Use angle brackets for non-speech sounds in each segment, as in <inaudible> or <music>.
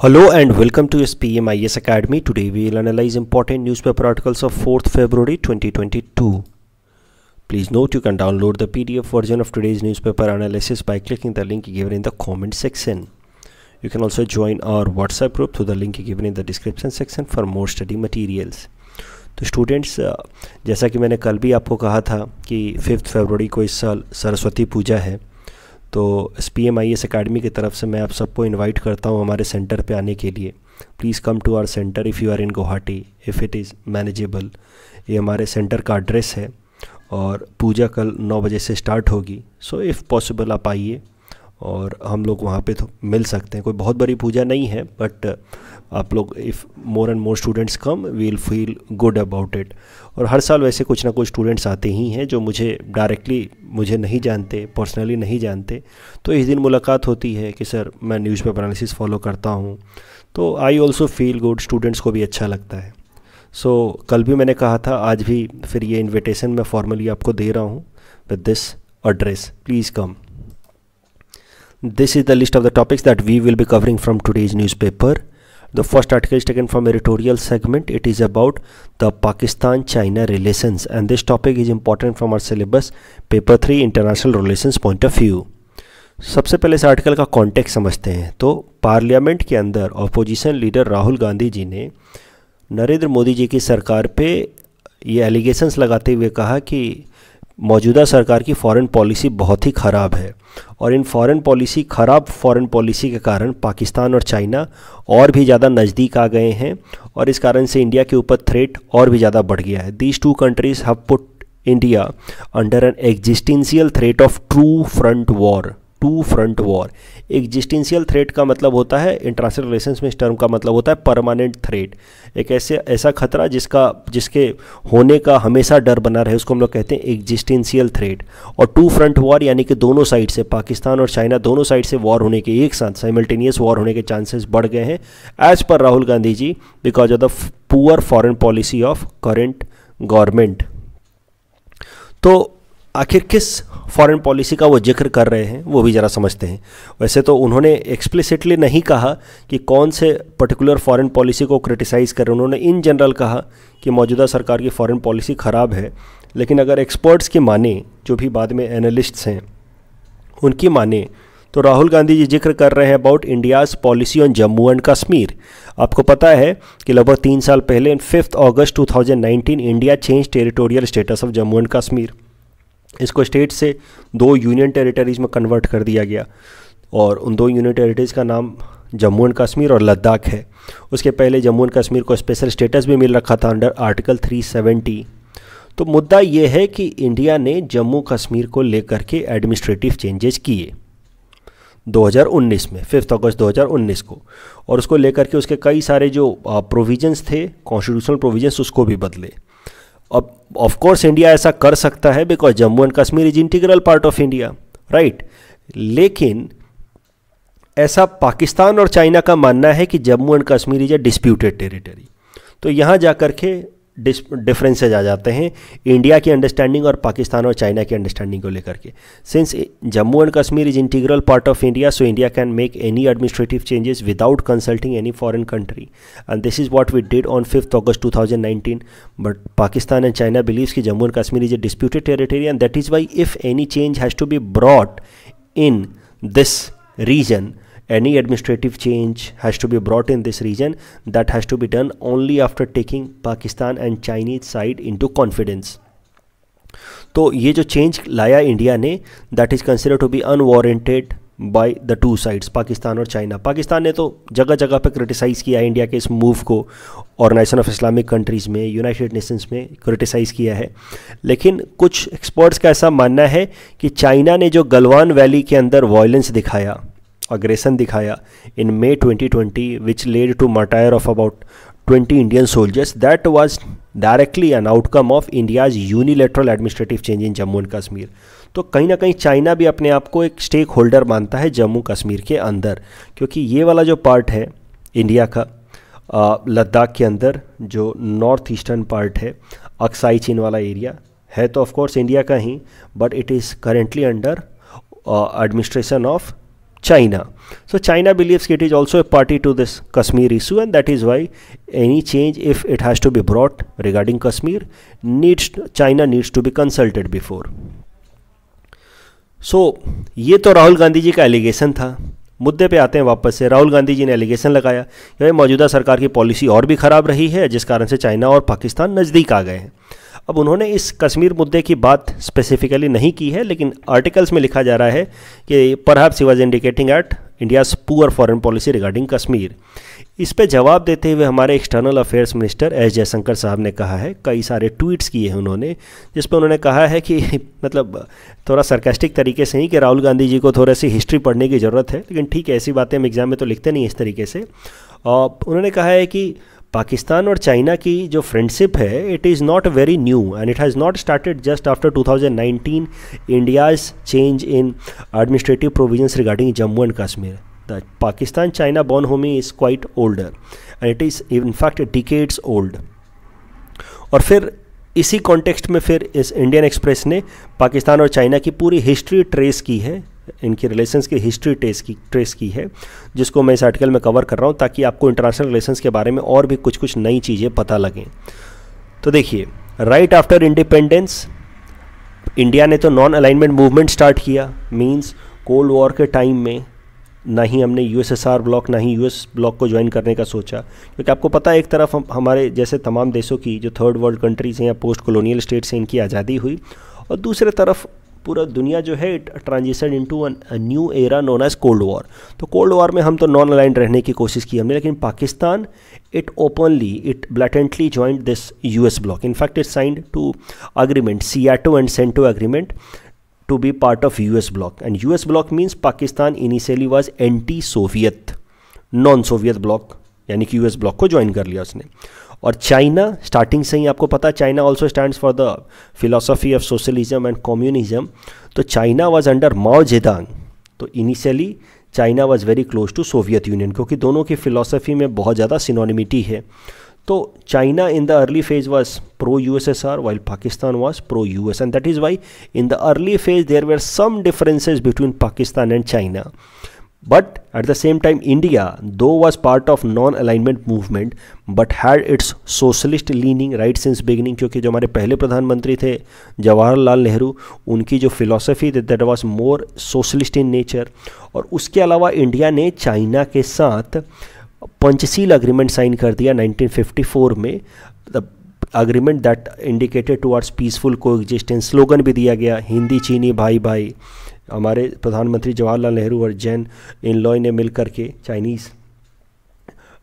Hello and welcome to SPMIS Academy. Today we will analyze important newspaper articles of 4th February 2022. Please note you can download the PDF version of today's newspaper analysis by clicking the link given in the comment section. You can also join our WhatsApp group through the link given in the description section for more study materials. तो students जैसा कि मैंने कल भी आपको कहा था कि फिफ्थ फरवरी को इस साल सरस्वती पूजा है तो S P M I S academy की तरफ से मैं आप सबको इन्वाइट करता हूँ हमारे सेंटर पर आने के लिए please come to our centre if you are in Guwahati if it is manageable ये हमारे सेंटर का एड्रेस है और पूजा कल नौ बजे से स्टार्ट होगी सो इफ़ पॉसिबल आप आइए और हम लोग वहाँ पे तो मिल सकते हैं कोई बहुत बड़ी पूजा नहीं है बट uh, आप लोग if more and more students come will feel good about it और हर साल वैसे कुछ ना कुछ स्टूडेंट्स आते ही हैं जो मुझे डायरेक्टली मुझे नहीं जानते पर्सनली नहीं जानते तो इस दिन मुलाकात होती है कि सर मैं न्यूज़पेपर एनालिसिस फॉलो करता हूँ तो I also feel good students को भी अच्छा लगता है सो so, कल भी मैंने कहा था आज भी फिर ये इन्विटेशन मैं फॉर्मली आपको दे रहा हूँ with this address please come This is the list of the topics that we will be covering from today's newspaper. The first article is taken from editorial segment. It is about the Pakistan-China relations and this topic is important from our syllabus paper 3 international relations point of view. सबसे पहले इस article का context समझते हैं तो parliament के अंदर opposition leader Rahul Gandhi ji ने नरेंद्र मोदी जी की सरकार पे ये एलिगेशंस लगाते हुए कहा कि मौजूदा सरकार की फॉरेन पॉलिसी बहुत ही ख़राब है और इन फॉरेन पॉलिसी ख़राब फॉरेन पॉलिसी के कारण पाकिस्तान और चाइना और भी ज़्यादा नज़दीक आ गए हैं और इस कारण से इंडिया के ऊपर थ्रेट और भी ज़्यादा बढ़ गया है these two countries have put India under an existential threat of two front war two front war existential threat का मतलब होता है इंटरनेशनल रिलेशन में इस टर्म का मतलब होता है परमानेंट थ्रेट एक ऐसे ऐसा खतरा जिसका जिसके होने का हमेशा डर बना रहे उसको हम लोग कहते हैं एग्जिस्टेंशियल थ्रेट और टू फ्रंट वॉर यानी कि दोनों साइड से पाकिस्तान और चाइना दोनों साइड से वॉर होने के एक साथ साइमल्टेनियस वॉर होने के चांसेस बढ़ गए हैं एज पर Rahul Gandhi ji because of the poor foreign policy of current government तो आखिर किस फॉरेन पॉलिसी का वो जिक्र कर रहे हैं वो भी ज़रा समझते हैं वैसे तो उन्होंने एक्सप्लिसिटली नहीं कहा कि कौन से पर्टिकुलर फॉरेन पॉलिसी को क्रिटिसाइज़ करें उन्होंने इन जनरल कहा कि मौजूदा सरकार की फॉरेन पॉलिसी ख़राब है लेकिन अगर एक्सपर्ट्स की माने जो भी बाद में एनालिस्ट्स हैं उनकी माने तो राहुल गांधी जी जिक्र कर रहे हैं about India's policy on Jammu and Kashmir आपको पता है कि लगभग तीन साल पहले fifth August 2019 India change territorial status of Jammu and Kashmir इसको स्टेट से दो यूनियन टेरिटरीज़ में कन्वर्ट कर दिया गया और उन दो यूनियन टेरिटरीज़ का नाम जम्मू एंड कश्मीर और लद्दाख है उसके पहले जम्मू एंड कश्मीर को स्पेशल स्टेटस भी मिल रखा था अंडर आर्टिकल 370 तो मुद्दा ये है कि इंडिया ने जम्मू कश्मीर को लेकर के एडमिनिस्ट्रेटिव चेंजेस किए 2019 में फिफ्थ अगस्त 2019 को और उसको लेकर के उसके कई सारे जो प्रोविजंस थे कॉन्स्टिट्यूशनल प्रोविजंस उसको भी बदले अब ऑफकोर्स इंडिया ऐसा कर सकता है because Jammu and Kashmir is integral part of India right लेकिन ऐसा पाकिस्तान और चाइना का मानना है कि Jammu and Kashmir is a disputed territory तो यहाँ जा कर के डिफरेंसेज आ जाते हैं इंडिया की अंडरस्टैंडिंग और पाकिस्तान और चाइना की अंडरस्टैंडिंग को लेकर के since Jammu and Kashmir is integral part of India so India can make any administrative changes without consulting any foreign country and this is what we did on fifth August two thousand nineteen but Pakistan and China believe कि Jammu and Kashmir is a disputed territory and that is why if any change has to be brought in this region Any administrative change has to be brought in this region that has to be done only after taking Pakistan and Chinese side into confidence. तो ये जो change लाया India ने that is consider to be unwarranted by the two sides Pakistan और China Pakistan ने तो जगह जगह पे क्रिटिसाइज़ किया इंडिया के इस मूव को ऑर्गेनाइजेशन ऑफ इस्लामिक कंट्रीज़ में यूनाइटेड नेशंस में क्रिटिसाइज़ किया है लेकिन कुछ एक्सपर्ट्स का ऐसा मानना है कि चाइना ने जो गलवान वैली के अंदर वायलेंस दिखाया अग्रेसन दिखाया in May 2020 which led to martyr of about 20 Indian soldiers that was directly an outcome of India's unilateral administrative change in Jammu and Kashmir तो कहीं ना कहीं चाइना भी अपने आप को एक स्टेक होल्डर मानता है जम्मू कश्मीर के अंदर क्योंकि ये वाला जो पार्ट है इंडिया का लद्दाख के अंदर जो नॉर्थ ईस्टर्न पार्ट है अक्साई चीन वाला एरिया है तो ऑफकोर्स इंडिया का ही but it is currently under administration of China. So China believes it is also a party to this Kashmir issue and that is why any change if it has to be brought regarding Kashmir needs China needs to be consulted before. so, ये तो राहुल गांधी जी का allegation था मुद्दे पे आते हैं वापस से राहुल गांधी जी ने एलिगेशन लगाया कि मौजूदा सरकार की पॉलिसी और भी ख़राब रही है जिस कारण से चाइना और पाकिस्तान नज़दीक आ गए हैं अब उन्होंने इस कश्मीर मुद्दे की बात स्पेसिफिकली नहीं की है लेकिन आर्टिकल्स में लिखा जा रहा है कि perhaps she was indicating at India's poor foreign policy regarding Kashmir इस पर जवाब देते हुए हमारे external affairs minister S Jaishankar साहब ने कहा है कई सारे ट्वीट्स किए हैं उन्होंने जिस पर उन्होंने कहा है कि <laughs> मतलब थोड़ा सरकेस्टिक तरीके से ही कि राहुल गांधी जी को थोड़ा सी हिस्ट्री पढ़ने की ज़रूरत है लेकिन ठीक है ऐसी बातें हम एग्ज़ाम में तो लिखते नहीं इस तरीके से और उन्होंने कहा है कि पाकिस्तान और चाइना की जो फ्रेंडशिप है it is not very new and it has not started just after 2019 India's change in administrative provisions regarding Jammu and Kashmir the Pakistan China bonhomie is quite older and it is in fact decades old और फिर इसी context में फिर इस Indian express ने पाकिस्तान और China की पूरी हिस्ट्री ट्रेस की है इनकी रिलेशंस की हिस्ट्री ट्रेस की ट्रेस की है जिसको मैं इस आर्टिकल में कवर कर रहा हूँ ताकि आपको इंटरनेशनल रिलेशंस के बारे में और भी कुछ कुछ नई चीज़ें पता लगें तो देखिए राइट आफ्टर इंडिपेंडेंस इंडिया ने तो नॉन अलाइनमेंट मूवमेंट स्टार्ट किया मीन्स कोल्ड वॉर के टाइम में ना ही हमने यूएसएसआर ब्लॉक ना ही यूएस ब्लॉक को ज्वाइन करने का सोचा क्योंकि आपको पता है एक तरफ हम हमारे जैसे तमाम देशों की जो थर्ड वर्ल्ड कंट्रीज़ हैं या पोस्ट कॉलोनियल स्टेट्स हैं इनकी आज़ादी हुई और दूसरे तरफ पूरा दुनिया जो है it transition into new era known as cold war तो कोल्ड वॉर में हम तो नॉन अलाइन रहने की कोशिश की हमने लेकिन Pakistan it openly it blatantly joined this U S bloc in fact it signed two agreement SEATO and CENTO agreement to be part of U S bloc and U S bloc means Pakistan initially was anti Soviet non Soviet bloc यानी कि U S bloc को join कर लिया उसने और China starting से ही आपको पता है China also stand for the philosophy of socialism and communism तो China was under Mao Zedong तो initially China was very close to Soviet Union क्योंकि दोनों की फ़िलोसफी में बहुत ज़्यादा सिनोनिमिटी है तो China in the early phase was pro U S S R while Pakistan was pro U S and that is why in the early phase there were some differences between Pakistan and China But at the same time India, though was part of non-alignment movement, but had its socialist leaning right since beginning क्योंकि जो हमारे पहले प्रधानमंत्री थे जवाहरलाल नेहरू उनकी जो philosophy थी that was more socialist in nature और उसके अलावा इंडिया ने चाइना के साथ पंचशील अग्रीमेंट साइन कर दिया 1954 में agreement that indicated towards peaceful coexistence slogan भी दिया गया हिंदी चीनी भाई भाई हमारे प्रधानमंत्री जवाहरलाल नेहरू और जैन इन लॉय ने मिल के चाइनीज़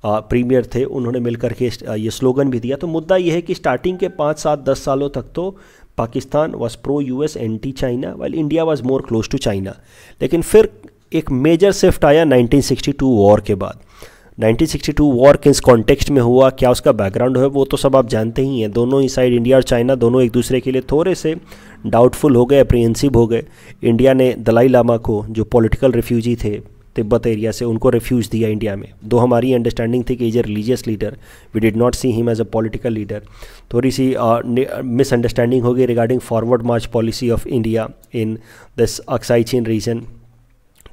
प्रीमियर थे उन्होंने मिलकर के ये स्लोगन भी दिया तो मुद्दा यह है कि स्टार्टिंग के पाँच सात दस सालों तक तो Pakistan was pro U S anti China while India was more close to China लेकिन फिर एक मेजर शिफ्ट आया 1962 वॉर के बाद 1962 वॉर किस कॉन्टेक्स्ट में हुआ क्या उसका बैकग्राउंड है वो तो सब आप जानते ही हैं दोनों ही साइड इंडिया और चाइना दोनों एक दूसरे के लिए थोड़े से डाउटफुल हो गए अप्रीहेंसिव हो गए इंडिया ने दलाई लामा को जो पॉलिटिकल रिफ्यूजी थे तिब्बत एरिया से उनको रिफ्यूज दिया इंडिया में दो हमारी अंडरस्टैंडिंग थी कि is a religious leader we did not see him as a political leader थोड़ी सी मिसअंडरस्टैंडिंग होगी regarding forward march policy of India in this Aksai Chin region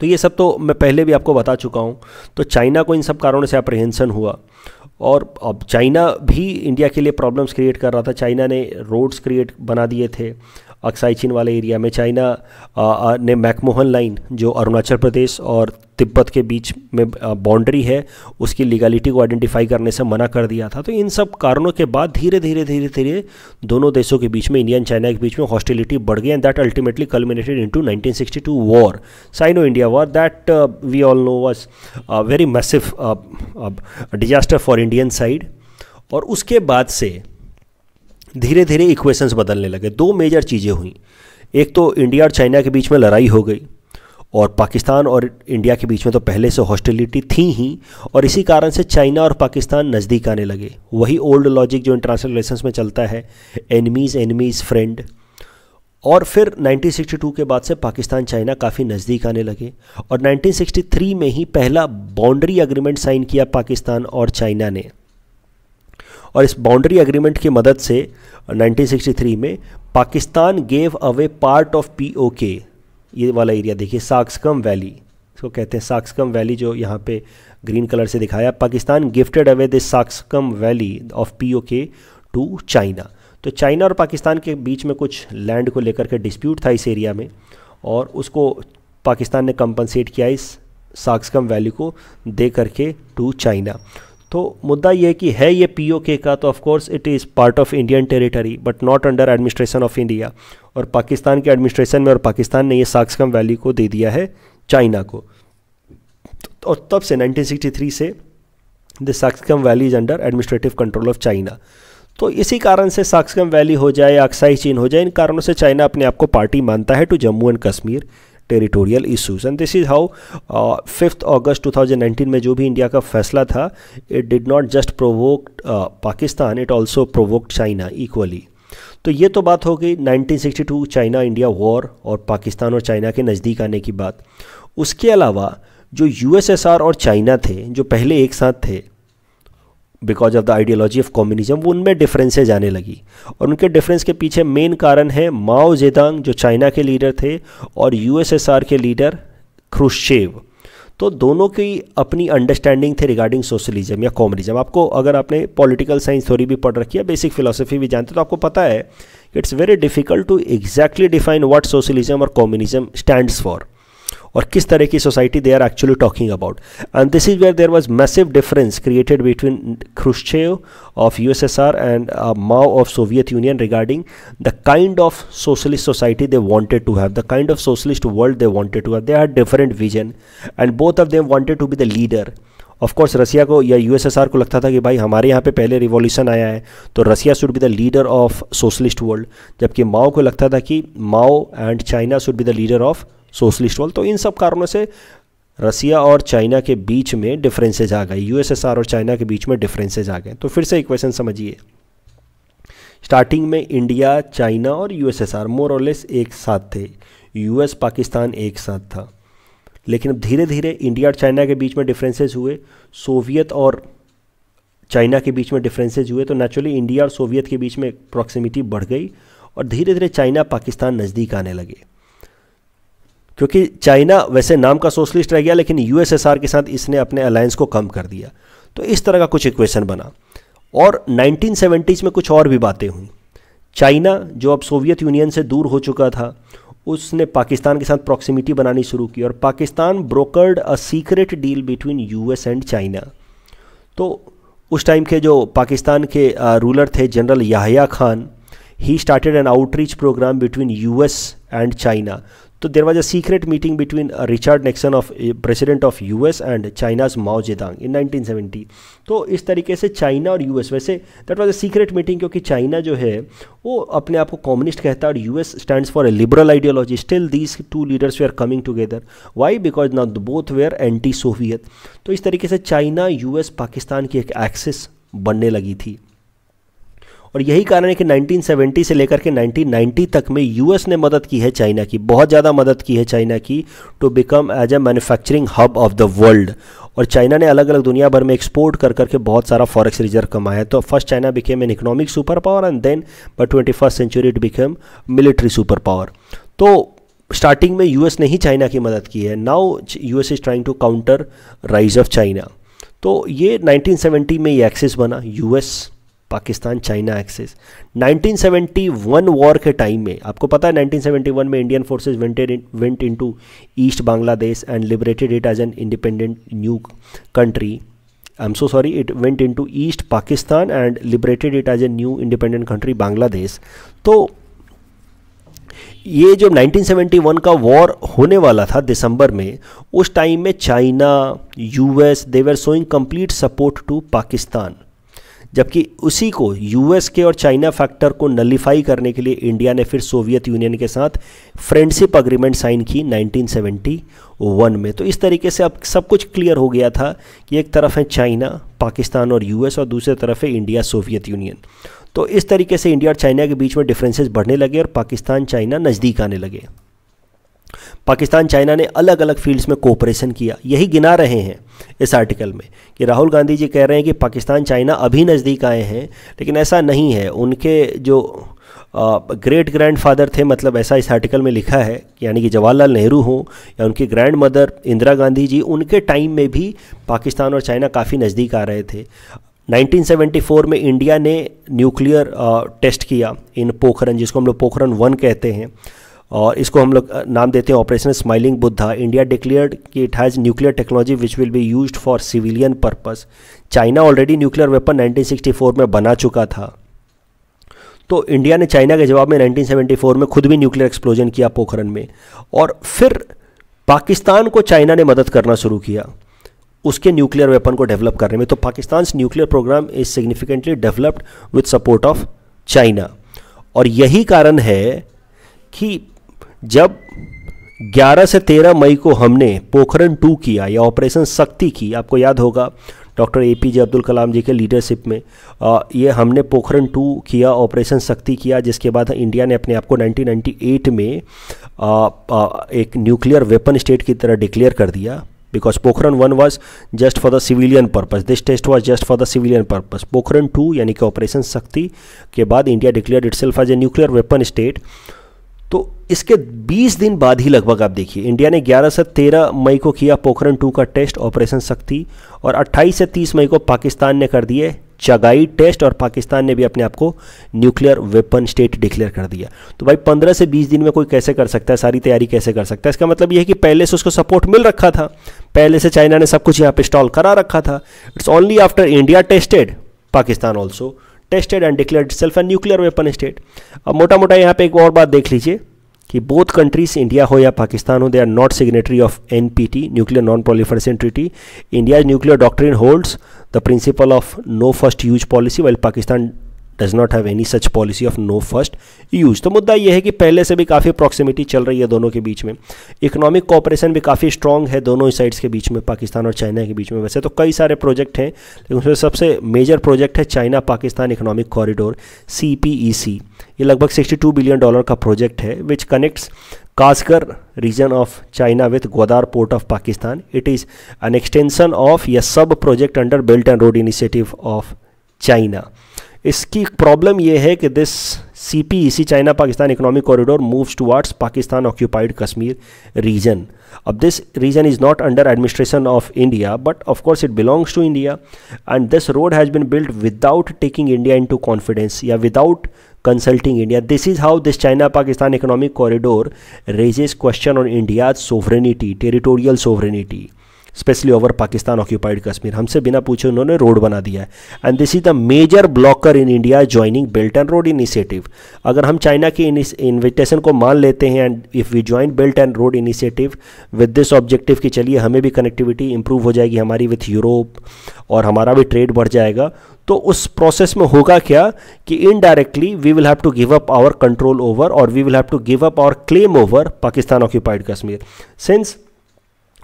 तो ये सब तो मैं पहले भी आपको बता चुका हूँ तो चाइना को इन सब कारणों से अप्रिहेंसन हुआ और अब चाइना भी इंडिया के लिए प्रॉब्लम्स क्रिएट कर रहा था चाइना ने रोड्स क्रिएट बना दिए थे अक्साई चीन वाले एरिया में चाइना ने मैकमोहन लाइन जो अरुणाचल प्रदेश और तिब्बत के बीच में बाउंड्री है उसकी लीगलिटी को आइडेंटिफाई करने से मना कर दिया था तो इन सब कारणों के बाद धीरे धीरे धीरे धीरे दोनों देशों के बीच में इंडियन चाइना के बीच में हॉस्टिलिटी बढ़ गई and that ultimately culminated into 1962 war Sino India war that we all know was very massive disaster for Indian side और उसके बाद से धीरे धीरे इक्वेशंस बदलने लगे दो मेजर चीज़ें हुई एक तो इंडिया और चाइना के बीच में लड़ाई हो गई और पाकिस्तान और इंडिया के बीच में तो पहले से हॉस्टिलिटी थी ही और इसी कारण से चाइना और पाकिस्तान नज़दीक आने लगे वही ओल्ड लॉजिक जो इंटरनेशनल रिलेशंस में चलता है एनिमीज़ एनिमीज़ फ्रेंड और फिर 1962 के बाद से पाकिस्तान चाइना काफ़ी नज़दीक आने लगे और 1963 में ही पहला बाउंड्री एग्रीमेंट साइन किया पाकिस्तान और चाइना ने और इस बाउंड्री एग्रीमेंट की मदद से 1963 में Pakistan gave away part of PoK ये वाला एरिया देखिए साक्सकम वैली इसको कहते हैं साक्सकम वैली जो यहाँ पे ग्रीन कलर से दिखाया Pakistan gifted away this Shaksgam valley of P O K to China तो चाइना और पाकिस्तान के बीच में कुछ लैंड को लेकर के डिस्प्यूट था इस एरिया में और उसको पाकिस्तान ने कंपनसेट किया इस साक्सकम वैली को दे करके टू चाइना तो मुद्दा यह कि है ये पीओके का तो of course it is part of Indian territory but not under administration of India और पाकिस्तान के एडमिनिस्ट्रेशन में और पाकिस्तान ने ये साक्सकम वैली को दे दिया है चाइना को और तब से 1963 से the Shaksgam valley is under administrative control of China तो इसी कारण से साक्सकम वैली हो जाए अक्साई चीन हो जाए इन कारणों से चाइना अपने आप को पार्टी मानता है to Jammu and Kashmir territorial issues and this is how fifth August 2019 में जो भी इंडिया का फैसला था it did not just provoke Pakistan it also provoke China equally तो ये तो बात हो गई 1962 चाइना इंडिया वॉर और पाकिस्तान और चाइना के नज़दीक आने की बात उसके अलावा जो यूएसएसआर और चाइना थे जो पहले एक साथ थे because of the ideology of communism वो उनमें डिफरेंसेज आने लगी और उनके डिफरेंस के पीछे मेन कारण है माओ जेदांग जो चाइना के लीडर थे और यूएसएसआर के लीडर क्रुशेव तो दोनों की अपनी अंडरस्टैंडिंग थे रिगार्डिंग सोशलिज्म या कॉम्युनिज्म आपको अगर आपने पॉलिटिकल साइंस थ्योरी भी पढ़ रखी है बेसिक फिलोसफी भी जानते तो आपको पता है it's very difficult to exactly define what socialism और कॉम्युनिज्म स्टैंड्स फॉर और किस तरह की society they are actually talking about and this is where there was massive difference created between khrushchev of U S S R and Mao of Soviet Union regarding the kind of socialist society they wanted to have the kind of socialist world they wanted to have they are different vision and both of them wanted to be the leader of course Russia को या are को लगता था कि भाई हमारे यहाँ पे पहले रिवॉल्यूशन आया है तो Russia should be the leader of socialist world जबकि माओ को लगता था कि Mao and China should be the leader of socialist world तो इन सब कारणों से रसिया और चाइना के बीच में डिफरेंसेज आ गए यूएसएसआर और चाइना के बीच में डिफरेंसेज आ गए तो फिर से इक्वेशन समझिए स्टार्टिंग में इंडिया चाइना और यूएसएसआर मोर और लेस एक साथ थे यूएस पाकिस्तान एक साथ था लेकिन अब धीरे धीरे इंडिया और चाइना के बीच में डिफरेंसेज हुए सोवियत और चाइना के बीच में डिफरेंसेज हुए तो नेचुरली इंडिया और सोवियत के बीच में प्रॉक्सिमिटी बढ़ गई और धीरे धीरे चाइना पाकिस्तान नज़दीक आने लगे क्योंकि चाइना वैसे नाम का सोशलिस्ट रह गया लेकिन यूएसएसआर के साथ इसने अपने अलायंस को कम कर दिया तो इस तरह का कुछ इक्वेशन बना और नाइनटीन में कुछ और भी बातें हुई चाइना जो अब सोवियत यूनियन से दूर हो चुका था उसने पाकिस्तान के साथ प्रॉक्सिमिटी बनानी शुरू की और Pakistan brokered a secret deal between US and China तो उस टाइम के जो पाकिस्तान के रूलर थे general Yahya Khan he started an outreach programme between US and China तो there was a secret meeting between Richard Nixon of president of U S and China's Mao Zedong in nineteen 1970. तो इस तरीके से चाइना और U S वैसे that was a secret meeting क्योंकि China जो है वो अपने आप को कम्युनिस्ट कहता है और U S stands for a liberal ideology still these two leaders they are coming together why because not both were anti Soviet तो इस तरीके से चाइना यू एस पाकिस्तान की एक एक्सिस बनने लगी थी और यही कारण है कि 1970 से लेकर के 1990 तक में यूएस ने मदद की है चाइना की बहुत ज़्यादा मदद की है चाइना की to become as a manufacturing hub of the world और चाइना ने अलग अलग दुनिया भर में एक्सपोर्ट कर करके बहुत सारा फॉरेक्स रिजर्व कमाया तो first China became an economic super power and then but twenty first century it became military super power तो स्टार्टिंग में यूएस ने ही चाइना की मदद की है now US is trying to counter rise of China तो ये 1970 में ये एक्सिस बना US Pakistan China axis 1971 war के टाइम में आपको पता है 1971 में Indian forces wented went into east Bangladesh and liberated it as an independent new country I am so sorry it went into east Pakistan and liberated it as a new independent country Bangladesh तो ये जो 1971 का war होने वाला था दिसंबर में उस time में China US were showing complete support to Pakistan जबकि उसी को यूएस के और चाइना फैक्टर को नलीफाई करने के लिए इंडिया ने फिर सोवियत यूनियन के साथ फ्रेंडशिप अग्रीमेंट साइन की 1971 में तो इस तरीके से अब सब कुछ क्लियर हो गया था कि एक तरफ है चाइना पाकिस्तान और यूएस और दूसरी तरफ है इंडिया सोवियत यूनियन तो इस तरीके से इंडिया और चाइना के बीच में डिफ्रेंसेज बढ़ने लगे और पाकिस्तान चाइना नज़दीक आने लगे पाकिस्तान चाइना ने अलग अलग फील्ड्स में कोऑपरेशन किया यही गिना रहे हैं इस आर्टिकल में कि राहुल गांधी जी कह रहे हैं कि पाकिस्तान चाइना अभी नज़दीक आए हैं लेकिन ऐसा नहीं है उनके जो ग्रेट ग्रैंड फादर थे मतलब ऐसा इस आर्टिकल में लिखा है यानी कि जवाहरलाल नेहरू हों या उनकी ग्रैंड मदर इंदिरा गांधी जी उनके टाइम में भी पाकिस्तान और चाइना काफ़ी नज़दीक आ रहे थे 1974 में इंडिया ने न्यूक्लियर टेस्ट किया इन पोखरन जिसको हम लोग पोखरन वन कहते हैं और इसको हम लोग नाम देते हैं operation smiling Buddha India declared कि it has nuclear technology which will be used for civilian purpose China already nuclear weapon 1964 में बना चुका था तो इंडिया ने चाइना के जवाब में 1974 में खुद भी न्यूक्लियर एक्सप्लोजन किया पोखरण में और फिर पाकिस्तान को चाइना ने मदद करना शुरू किया उसके न्यूक्लियर वेपन को डेवलप करने में तो Pakistan nuclear programme is significantly developed with support of China और यही कारण है कि जब 11 से 13 मई को हमने पोखरण टू किया या ऑपरेशन शक्ति की आपको याद होगा doctor A P J Abdul Kalam ji के लीडरशिप में आ, ये हमने पोखरण टू किया ऑपरेशन शक्ति किया जिसके बाद इंडिया ने अपने आप को 1998 में आ, आ, एक न्यूक्लियर वेपन स्टेट की तरह डिक्लेयर कर दिया because Pokhran one was just for the civilian purpose this test was just for the civilian purpose Pokhran two यानी कि ऑपरेशन शक्ति के बाद India declare it self as a nuclear weapon state तो इसके 20 दिन बाद ही लगभग आप देखिए इंडिया ने 11 से 13 मई को किया पोखरण 2 का टेस्ट ऑपरेशन शक्ति और 28 से 30 मई को पाकिस्तान ने कर दिए चगाई टेस्ट और पाकिस्तान ने भी अपने आप को न्यूक्लियर वेपन स्टेट डिक्लेयर कर दिया तो भाई 15 से 20 दिन में कोई कैसे कर सकता है सारी तैयारी कैसे कर सकता है इसका मतलब यह है कि पहले से उसको सपोर्ट मिल रखा था पहले से चाइना ने सब कुछ यहाँ पर इंस्टॉल करा रखा था it's only after India tested Pakistan also tested and declared self and nuclear weapon state अब मोटा मोटा यहाँ पे एक और बात देख लीजिए कि बोथ कंट्रीज इंडिया हो या पाकिस्तान हो they are not signatory of N P T nuclear non proliferation treaty India nuclear doctrine holds the principle of no first use policy well Pakistan does not have any such policy of no first use तो मुद्दा यह है कि पहले से भी काफ़ी अप्रॉक्सिमिटी चल रही है दोनों के बीच में इकोनॉमिक कॉपरेशन भी काफ़ी स्ट्रॉन्ग है दोनों ही साइड्स के बीच में पाकिस्तान और चाइना के बीच में वैसे तो कई सारे प्रोजेक्ट हैं लेकिन उसमें सबसे मेजर प्रोजेक्ट है China Pakistan economic corridor C ये लगभग 62 बिलियन डॉलर का प्रोजेक्ट है which connects Kashgar region of China with Gwadar port of Pakistan it is an extension of या sub project under belt and road initiative of China इसकी problem यह है कि this C P E C China Pakistan economic corridor moves towards Pakistan occupied Kashmir region अब this region is not under administration of India but of course it belongs to India and this road has been build without taking India in to confidence या without consulting India this is how this China Pakistan economic corridor raises question on India's sovereignty territorial sovereignty specially over Pakistan occupied Kashmir हमसे बिना पूछे उन्होंने road बना दिया है and this is the major blocker in India joining belt and road initiative अगर हम China की इन्विटेशन को मान लेते हैं and if we join belt and road initiative with this objective कि चलिए हमें भी कनेक्टिविटी इंप्रूव हो जाएगी हमारी विथ यूरोप और हमारा भी ट्रेड बढ़ जाएगा तो उस प्रोसेस में होगा क्या कि indirectly we will have to give up our control over और we will have to give up our claim over Pakistan occupied Kashmir since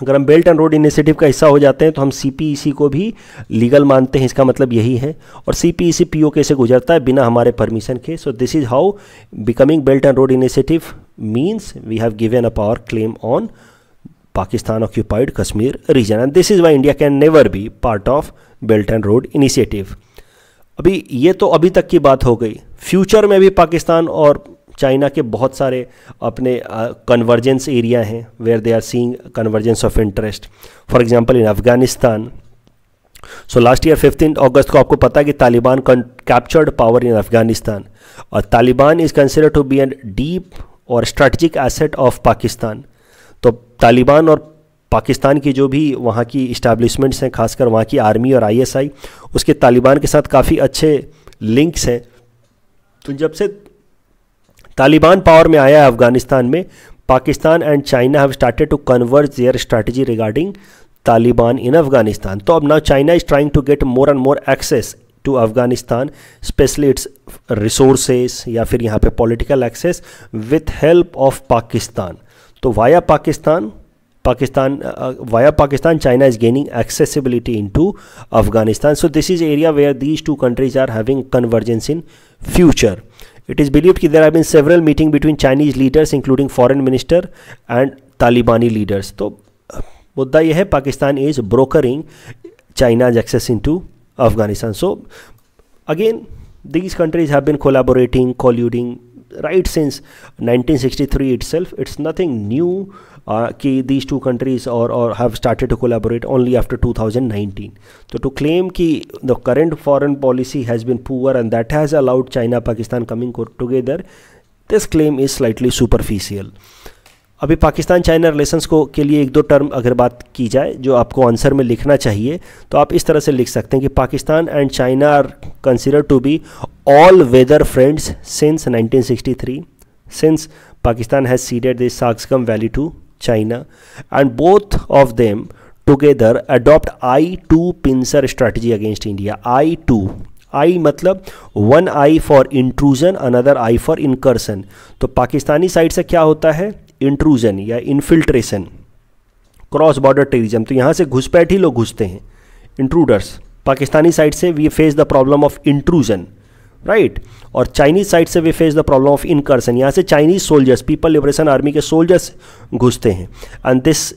अगर हम बेल्ट एंड रोड इनिशिएटिव का हिस्सा हो जाते हैं तो हम सीपीईसी e को भी लीगल मानते हैं इसका मतलब यही है और सीपीईसी पीओके e से गुजरता है बिना हमारे परमिशन के so this is how becoming belt and road initiative means we have given a power claim on Pakistan occupied Kashmir region and this is why India can never be part of belt and road initiative अभी ये तो अभी तक की बात हो गई future में भी पाकिस्तान और चाइना के बहुत सारे अपने कन्वर्जेंस एरिया हैं where they are seeing convergence of interest for example in Afghanistan so last year fifteen August को आपको पता है कि Taliban captured power in Afghanistan और Taliban is consider to be an deep और स्ट्रेटजिक एसेट ऑफ पाकिस्तान तो तालिबान और पाकिस्तान की जो भी वहाँ की इस्टेब्लिशमेंट्स हैं खासकर वहाँ की आर्मी और आईएसआई उसके तालिबान के साथ काफ़ी अच्छे लिंक्स हैं तो जब से तालिबान पावर में आया है अफगानिस्तान में Pakistan and China have started to converge their strategy regarding Taliban in Afghanistan तो अब now China is trying to get more and more access to Afghanistan specially its resources या फिर यहाँ पे political access with help of Pakistan तो via Pakistan Pakistan via Pakistan China is gaining accessibility in to Afghanistan so this is area where these two countries are having convergence in future it is believe कि there are been several meeting between Chinese leaders including foreign minister and Talibani leaders तो मुद्दा यह है Pakistan is brokering China's access in to Afghanistan so again these countries have been collaborating colluding right since 1963 itself it's nothing new uh, ki these two countries or, or have started to collaborate only after 2019 so to claim ki the current foreign policy has been poor and that has allowed china pakistan coming together this claim is slightly superficial अभी Pakistan China relations को के लिए एक दो term अगर बात की जाए जो आपको आंसर में लिखना चाहिए तो आप इस तरह से लिख सकते हैं कि Pakistan and China are consider to be all weather friends since 1963 since Pakistan has ceded this Shaksgam valley to China and both of them together adopt I two pincer strategy against India I two I मतलब one I for intrusion another I for incursion तो Pakistani side से क्या होता है intrusion या infiltration cross border terrorism तो यहाँ से घुसपैठ ही लोग घुसते हैं इंट्रूडर्स पाकिस्तानी साइड से we face the problem of intrusion right और चाइनीज साइड से we face the problem of incursion यहाँ से Chinese soldiers people liberation army के सोल्जर्स घुसते हैं and this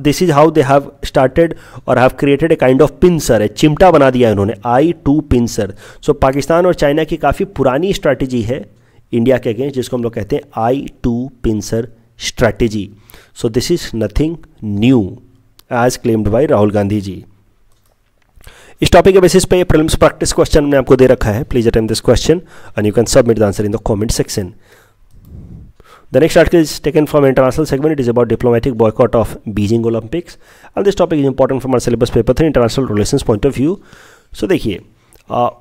this is how they have started और have created a kind of pincer है चिमटा बना दिया है उन्होंने I two pincer so Pakistan और चाइना की काफ़ी पुरानी स्ट्रैटेजी है इंडिया के अगेंस्ट जिसको हम लोग कहते हैं I two pincer strategy. So this is nothing new as claimed by Rahul Gandhi ji. इस टॉपिक के बेसिस पे ये प्रीलिम्स प्रैक्टिस क्वेश्चन मैंने आपको दे रखा है please attend this question and you can submit the answer in the comment section the next article is taken from international segment it is about diplomatic boycott of Beijing Olympics and this topic is important for मार syllabus paper three international relation point of view so देखिए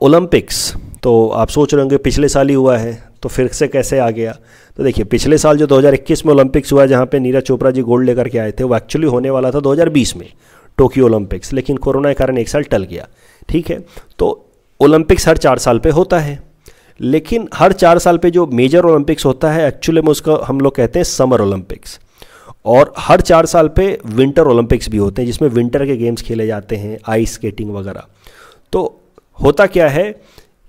Olympics तो आप सोच रहे होंगे पिछले साल ही हुआ है तो फिर से कैसे आ गया तो देखिए पिछले साल जो 2021 में ओलंपिक्स हुआ जहाँ पे नीरज चोपड़ा जी गोल्ड लेकर के आए थे वो एक्चुअली होने वाला था 2020 में टोक्यो ओलंपिक्स लेकिन कोरोना के कारण एक साल टल गया ठीक है तो ओलंपिक्स हर चार साल पर होता है लेकिन हर चार साल पर जो मेजर ओलंपिक्स होता है एक्चुअली में उसका हम लोग कहते हैं समर ओलंपिक्स और हर चार साल पे विंटर ओलंपिक्स भी होते हैं जिसमें विंटर के गेम्स खेले जाते हैं आइस स्केटिंग वगैरह तो होता क्या है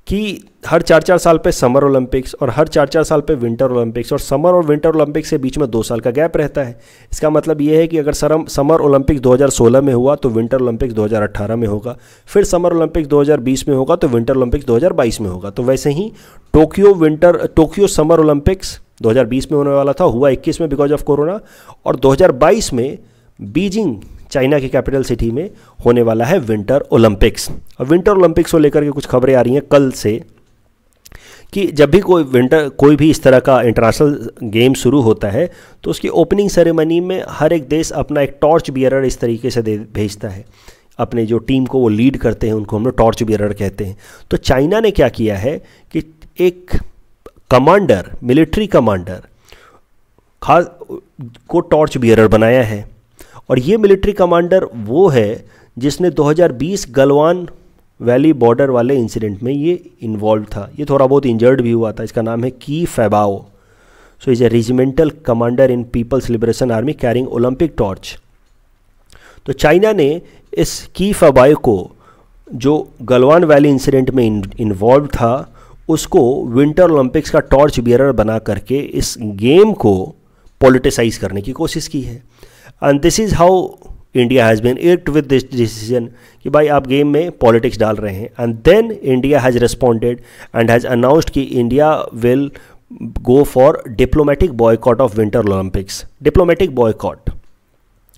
कि हर चार चार साल पे समर ओलंपिक्स और हर चार चार साल पे विंटर ओलंपिक्स और समर और विंटर ओलंपिक्स के बीच में दो साल का गैप रहता है इसका मतलब ये है कि अगर सरम समर ओलंपिक्स 2016 में हुआ तो विंटर ओलंपिक्स 2018 में होगा फिर समर ओलंपिक्स 2020 में होगा तो विंटर ओलंपिक्स 2022 में होगा तो वैसे ही Tokyo winter Tokyo summer Olympics 2020 में होने वाला था हुआ 21 में बिकॉज ऑफ कोरोना और 2022 में बीजिंग चाइना की कैपिटल सिटी में होने वाला है विंटर ओलंपिक्स और विंटर ओलंपिक्स को लेकर के कुछ खबरें आ रही हैं कल से कि जब भी कोई विंटर कोई भी इस तरह का इंटरनेशनल गेम शुरू होता है तो उसकी ओपनिंग सेरेमनी में हर एक देश अपना एक टॉर्च बियरर इस तरीके से भेजता है अपने जो टीम को वो लीड करते हैं उनको हम लोग टॉर्च बियरर कहते हैं तो चाइना ने क्या किया है कि एक कमांडर मिलिट्री कमांडर खास को टॉर्च बियरर बनाया है और ये मिलिट्री कमांडर वो है जिसने 2020 गलवान वैली बॉर्डर वाले इंसिडेंट में ये इन्वॉल्व था ये थोड़ा बहुत इंजर्ड भी हुआ था इसका नाम है Qi Fabao so is a regimental commander in people's liberation army carrying Olympic torch तो चाइना ने इस की फबाई को जो गलवान वैली इंसिडेंट में इन्वॉल्व था उसको विंटर ओलंपिक्स का टॉर्च बियर बना करके इस गेम को पॉलिटिसाइज करने की कोशिश की है and this is how India has been irked with this decision कि भाई आप गेम में पॉलिटिक्स डाल रहे हैं and then India has responded and has announced कि India will go for diplomatic boycott of winter Olympics diplomatic boycott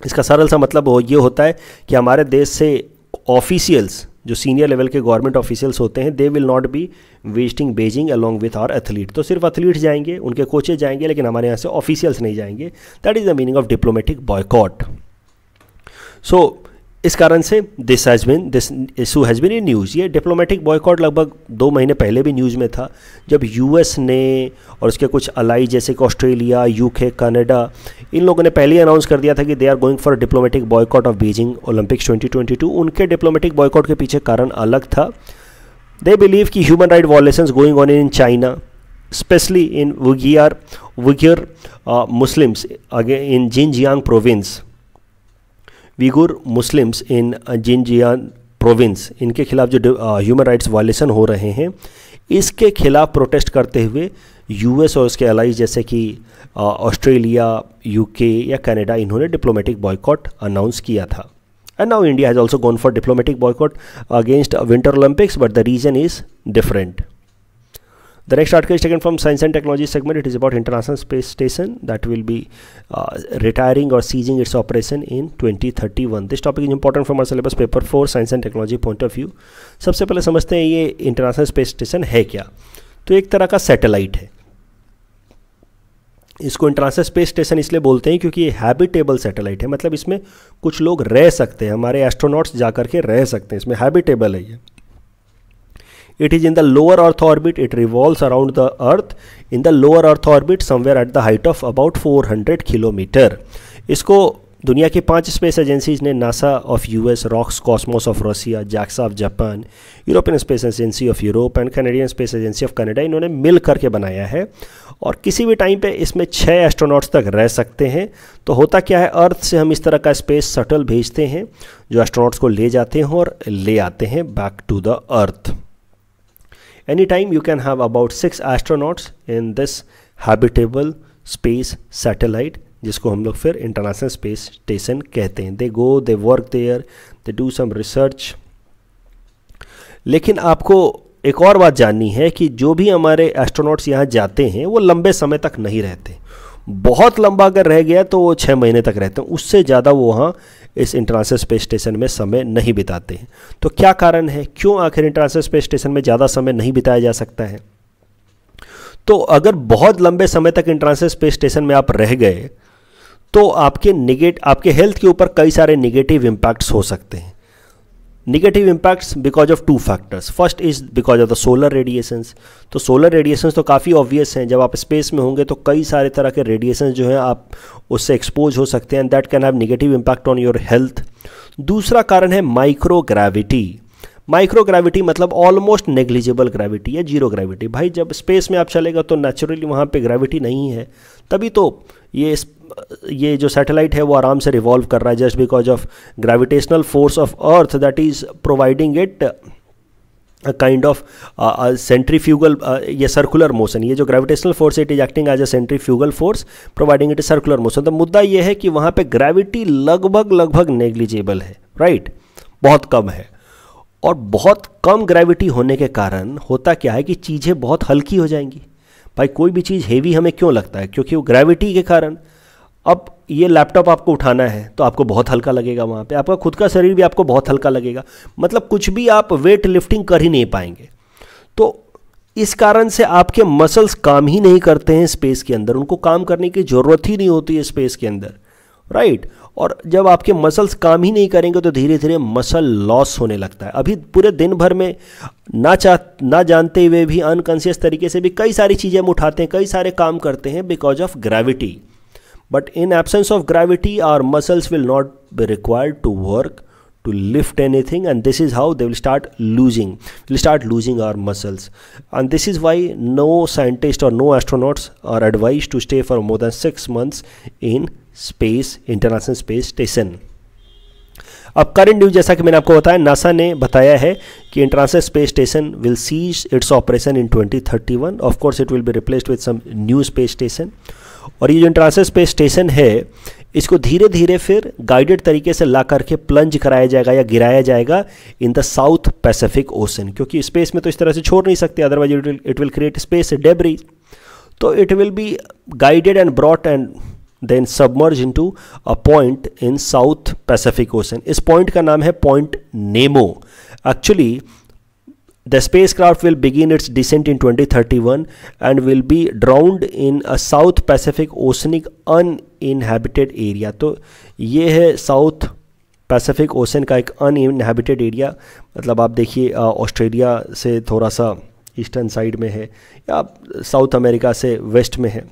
इसका सरल सा मतलब हो ये होता है कि हमारे देश से ऑफिशियल्स जो सीनियर लेवल के गवर्नमेंट ऑफिशियल्स होते हैं they will not be visiting Beijing along with our athlete तो सिर्फ एथलीट जाएंगे उनके कोचेज जाएंगे लेकिन हमारे यहाँ से ऑफिशियल्स नहीं जाएंगे that is the meaning of diplomatic boycott so इस कारण से this has been this issue has been in news ये डिप्लोमेटिक बॉयकॉट लगभग दो महीने पहले भी न्यूज़ में था जब यूएस ने और उसके कुछ अलाई जैसे कि ऑस्ट्रेलिया यूके कनाडा इन लोगों ने पहले ही अनाउंस कर दिया था कि they are going for diplomatic boycott of Beijing Olympics 2022 उनके डिप्लोमेटिक बॉयकॉट के पीछे कारण अलग था दे बिलीव कि human right violation going on in China specially in Uyghur Uyghur Muslims अगे in Xinjiang province Uyghur Muslims in Xinjiang province इनके खिलाफ जो ह्यूमन राइट्स वायलेशन हो रहे हैं इसके खिलाफ प्रोटेस्ट करते हुए यूएस और उसके अलाइज जैसे कि ऑस्ट्रेलिया uh, यूके या कनाडा इन्होंने डिप्लोमेटिक बॉयकॉट अनाउंस किया था and now India has also gone for diplomatic boycott against winter Olympics but the reason is different The next article is taken from Science and Technology segment. It is about International Space Station that will be uh, retiring or ceasing its operation in 2031. This topic is important from our syllabus paper 4 Science and Technology point of view. सबसे पहले समझते हैं ये International Space Station है क्या तो एक तरह का satellite है इसको इंटरनेशनल स्पेस स्टेशन इसलिए बोलते हैं क्योंकि ये हैबिटेबल सैटेलाइट है मतलब इसमें कुछ लोग रह सकते हैं हमारे एस्ट्रोनॉट्स जा करके रह सकते हैं इसमें हैबिटेबल है ये है। It is in the lower earth orbit. It revolves around the earth in the lower earth orbit somewhere at the height of about 400 kilometer. इसको दुनिया की पांच स्पेस एजेंसीज ने NASA of US Roscosmos of Russia JAXA of Japan European space agency of Europe and Canadian space agency of Canada इन्होंने मिल करके बनाया है और किसी भी टाइम पे इसमें छः एस्ट्रोनॉट्स तक रह सकते हैं तो होता क्या है अर्थ से हम इस तरह का स्पेस शटल भेजते हैं जो एस्ट्रोनॉट्स को ले जाते हैं और ले आते हैं back to the earth Anytime you can have about six astronauts in this habitable space satellite जिसको हम लोग फिर इंटरनेशनल स्पेस स्टेशन कहते हैं they go they work there they do some research लेकिन आपको एक और बात जाननी है कि जो भी हमारे एस्ट्रोनॉट्स यहाँ जाते हैं वो लंबे समय तक नहीं रहते बहुत लंबा अगर रह गया तो वो छः महीने तक रहते हैं उससे ज़्यादा वो वहाँ इस इंटरनेशनल स्पेस स्टेशन में समय नहीं बिताते हैं तो क्या कारण है क्यों आखिर इंटरनेशनल स्पेस स्टेशन में ज़्यादा समय नहीं बिताया जा सकता है तो अगर बहुत लंबे समय तक इंटरनेशनल स्पेस स्टेशन में आप रह गए तो आपके निगेट आपके हेल्थ के ऊपर कई सारे निगेटिव इम्पैक्ट्स हो सकते हैं negative impacts because of two factors first is because of the solar radiation तो सोलर रेडिएशंस तो काफ़ी ऑब्वियस हैं जब आप स्पेस में होंगे तो कई सारे तरह के रेडिएशन जो हैं आप उससे एक्सपोज हो सकते हैं and that can have negative impact on your health दूसरा कारण है माइक्रोग्रेविटी माइक्रो ग्रेविटी मतलब ऑलमोस्ट नेग्लिजिबल ग्रेविटी या जीरो ग्रेविटी भाई जब स्पेस में आप चलेगा तो नेचुरली वहाँ पे ग्रेविटी नहीं है तभी तो ये ये जो सैटेलाइट है वो आराम से रिवॉल्व कर रहा है just because of gravitational force of earth that is providing it kind of centrifugal ये सर्कुलर मोशन ये जो gravitational force it is acting as a centrifugal force providing it circular motion तो मुद्दा ये है कि वहाँ पे ग्रेविटी लगभग लगभग नेग्लिजेबल है राइट right? बहुत कम है और बहुत कम ग्रेविटी होने के कारण होता क्या है कि चीज़ें बहुत हल्की हो जाएंगी भाई कोई भी चीज़ हेवी हमें क्यों लगता है क्योंकि वो ग्रेविटी के कारण अब ये लैपटॉप आपको उठाना है तो आपको बहुत हल्का लगेगा वहाँ पे आपका खुद का शरीर भी आपको बहुत हल्का लगेगा मतलब कुछ भी आप वेट लिफ्टिंग कर ही नहीं पाएंगे तो इस कारण से आपके मसल्स काम ही नहीं करते हैं स्पेस के अंदर उनको काम करने की ज़रूरत ही नहीं होती है स्पेस के अंदर राइट right? और जब आपके मसल्स काम ही नहीं करेंगे तो धीरे धीरे मसल लॉस होने लगता है अभी पूरे दिन भर में ना चाह ना जानते हुए भी अनकॉन्शियस तरीके से भी कई सारी चीज़ें हम उठाते हैं कई सारे काम करते हैं because of gravity but in absence of gravity our muscles will not be required to work to lift anything and this is how they will start losing will start losing our muscles and this is why no scientist or no astronauts are advised to stay for more than 6 months in space international space station अब current news जैसा कि मैंने आपको बताया NASA ने बताया है कि international space station will cease its operation in 2031 thirty one of course it will be replaced with some new space station और ये जो इंटरनेशनल स्पेस स्टेशन है इसको धीरे धीरे फिर गाइडेड तरीके से ला करके प्लंज कराया जाएगा या गिराया जाएगा in the South Pacific Ocean क्योंकि स्पेस में तो इस तरह से छोड़ नहीं सकते otherwise it will it will create space debris तो it will be guided and brought and then submerge into a point in South Pacific Ocean इस पॉइंट का नाम है Point Nemo actually the spacecraft will begin its descent in twenty thirty one and will be drowned in a south Pacific oceanic uninhabited area तो ये है south Pacific ocean का एक अन area मतलब आप देखिए ऑस्ट्रेलिया से थोड़ा सा ईस्टर्न साइड में है या साउथ अमेरिका से वेस्ट में है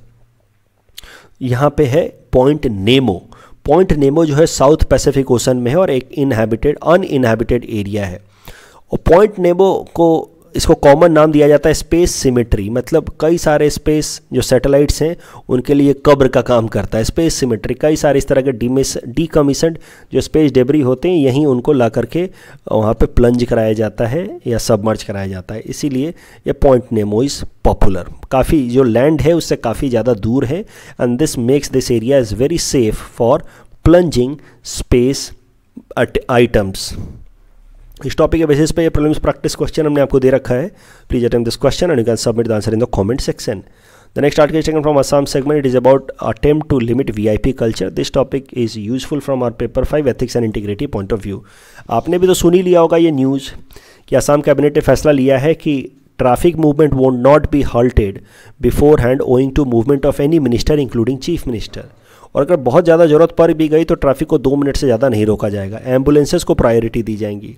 यहाँ पे है पॉइंट नेमो पॉइंट नेमो जो है साउथ पैसिफिक ओशन में है और एक इनहेबिटेड अन एरिया है और पॉइंट नेमो को इसको कॉमन नाम दिया जाता है स्पेस सिमेट्री मतलब कई सारे स्पेस जो सैटेलाइट्स हैं उनके लिए कब्र का काम करता है स्पेस सिमेट्री कई सारे इस तरह के डीमिस डीकमीशनड जो स्पेस डेबरी होते हैं यहीं उनको ला करके वहाँ पे प्लंज कराया जाता है या सबमर्ज कराया जाता है इसीलिए ये पॉइंट नेमो इज़ पॉपुलर काफ़ी जो लैंड है उससे काफ़ी ज़्यादा दूर है and this makes this area is very safe for plunging space items इस टॉपिक के बेसिस पे ये प्रॉब्लम्स प्रैक्टिस क्वेश्चन हमने आपको दे रखा है please attempt this question and you can submit the answer in the comment section the next article is from Assam segment it is about attempt to limit VIP culture this topic is useful from our paper five ethics and integrity point of view आपने भी तो सुन ही लिया होगा ये news कि Assam cabinet ने फैसला लिया है कि traffic movement would not be halted beforehand owing to movement of any minister including chief minister और अगर बहुत ज़्यादा ज़रूरत पड़ भी गई तो ट्रैफिक को दो मिनट से ज़्यादा नहीं रोका जाएगा एम्बुलेंसेज को प्रायोरिटी दी जाएंगी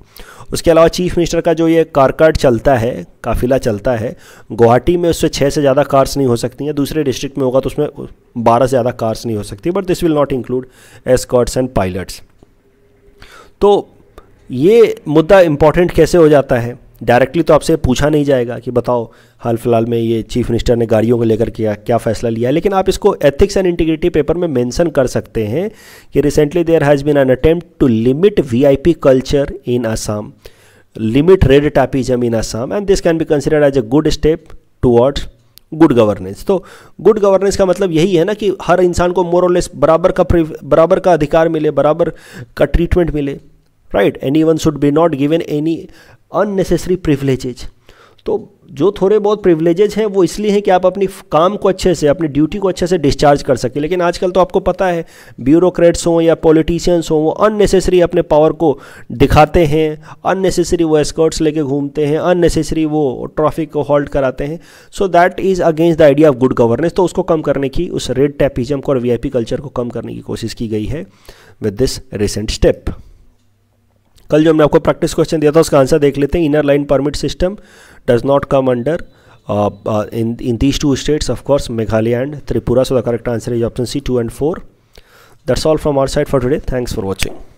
उसके अलावा चीफ मिनिस्टर का जो ये कारकार्ड चलता है काफिला चलता है गुवाहाटी में उससे छः से ज़्यादा कार्स नहीं हो सकती हैं दूसरे डिस्ट्रिक्ट में होगा तो उसमें बारह से ज़्यादा कार्स नहीं हो सकती but this will not include escorts and pilots तो ये मुद्दा इम्पॉर्टेंट कैसे हो जाता है डायरेक्टली तो आपसे पूछा नहीं जाएगा कि बताओ हाल फिलहाल में ये चीफ मिनिस्टर ने गाड़ियों को लेकर किया क्या फैसला लिया लेकिन आप इसको एथिक्स एंड इंटीग्रिटी पेपर में मेंशन कर सकते हैं कि recently there has been an attempt to limit VIP culture in Assam limit red tapism in Assam and this can be considered as a good step towards good governance तो good governance का मतलब यही है ना कि हर इंसान को मोर और लेस बराबर का बराबर का अधिकार मिले बराबर का ट्रीटमेंट मिले right any one should be not given any unnecessary privileges तो जो थोड़े बहुत प्रिवलेजेज हैं वो इसलिए हैं कि आप अपनी काम को अच्छे से अपनी ड्यूटी को अच्छे से डिस्चार्ज कर सकें लेकिन आजकल तो आपको पता है ब्यूरोक्रेट्स हों या पॉलिटिशियंस हों वो अननेसेसरी अपने पावर को दिखाते हैं अननेसेसरी वो एस्कर्ट्स लेके घूमते हैं अननेसेसरी वो ट्रैफिक को होल्ड कराते हैं so that is against the idea of good governance तो उसको कम करने की उस रेड टैपिज्म को और वी कल्चर को कम करने की कोशिश की गई है विद दिस रिसेंट स्टेप कल जो हमने आपको प्रैक्टिस क्वेश्चन दिया था उसका आंसर देख लेते हैं inner line permit system does not come under in these two states of course Meghalaya and Tripura so the correct answer is option C two and four that's all from our side for today thanks for watching